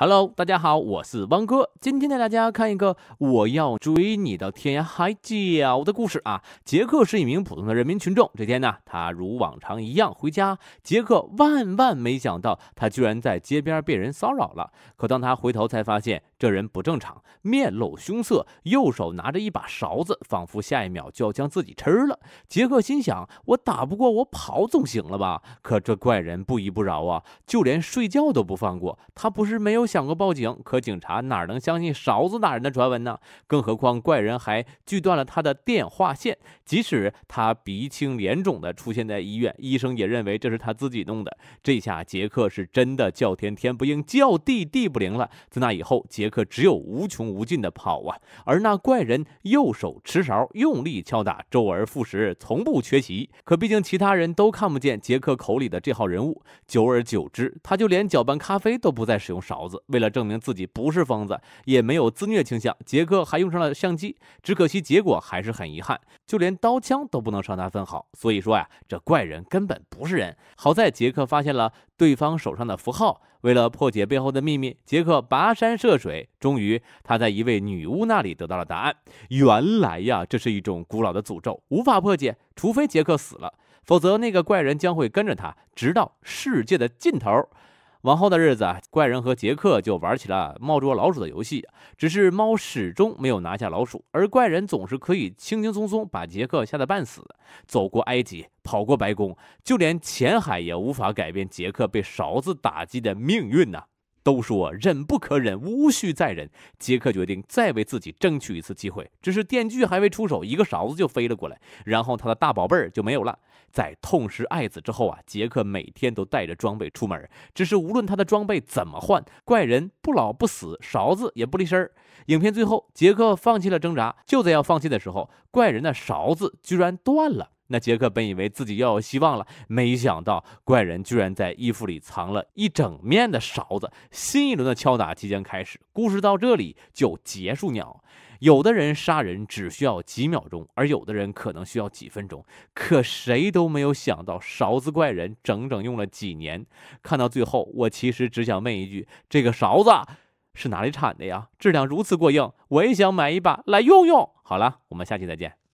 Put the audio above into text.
Hello，大家好，我是汪哥，今天带大家看一个我要追你到天涯海角的故事啊。杰克是一名普通的人民群众，这天呢，他如往常一样回家。杰克万万没想到，他居然在街边被人骚扰了。可当他回头才发现。这人不正常，面露凶色，右手拿着一把勺子，仿佛下一秒就要将自己吃了。杰克心想：我打不过，我跑总行了吧？可这怪人不依不饶啊，就连睡觉都不放过。他不是没有想过报警，可警察哪能相信勺子打人的传闻呢？更何况怪人还锯断了他的电话线。即使他鼻青脸肿的出现在医院，医生也认为这是他自己弄的。这下杰克是真的叫天天不应，叫地地不灵了。自那以后，杰克只有无穷无尽的跑啊！而那怪人右手持勺，用力敲打，周而复始，从不缺席。可毕竟其他人都看不见杰克口里的这号人物，久而久之，他就连搅拌咖啡都不再使用勺子。为了证明自己不是疯子，也没有自虐倾向，杰克还用上了相机。只可惜结果还是很遗憾，就连刀枪都不能伤他分毫。所以说呀，这怪人根本不是人。好在杰克发现了。对方手上的符号，为了破解背后的秘密，杰克跋山涉水。终于，他在一位女巫那里得到了答案。原来呀，这是一种古老的诅咒，无法破解，除非杰克死了，否则那个怪人将会跟着他，直到世界的尽头。往后的日子，怪人和杰克就玩起了猫捉老鼠的游戏，只是猫始终没有拿下老鼠，而怪人总是可以轻轻松松把杰克吓得半死。走过埃及，跑过白宫，就连浅海也无法改变杰克被勺子打击的命运呢。都说忍不可忍，无需再忍。杰克决定再为自己争取一次机会，只是电锯还未出手，一个勺子就飞了过来，然后他的大宝贝儿就没有了。在痛失爱子之后啊，杰克每天都带着装备出门，只是无论他的装备怎么换，怪人不老不死，勺子也不离身儿。影片最后，杰克放弃了挣扎，就在要放弃的时候，怪人的勺子居然断了。那杰克本以为自己要有希望了，没想到怪人居然在衣服里藏了一整面的勺子。新一轮的敲打即将开始，故事到这里就结束。鸟，有的人杀人只需要几秒钟，而有的人可能需要几分钟。可谁都没有想到，勺子怪人整整用了几年。看到最后，我其实只想问一句：这个勺子是哪里产的呀？质量如此过硬，我也想买一把来用用。好了，我们下期再见。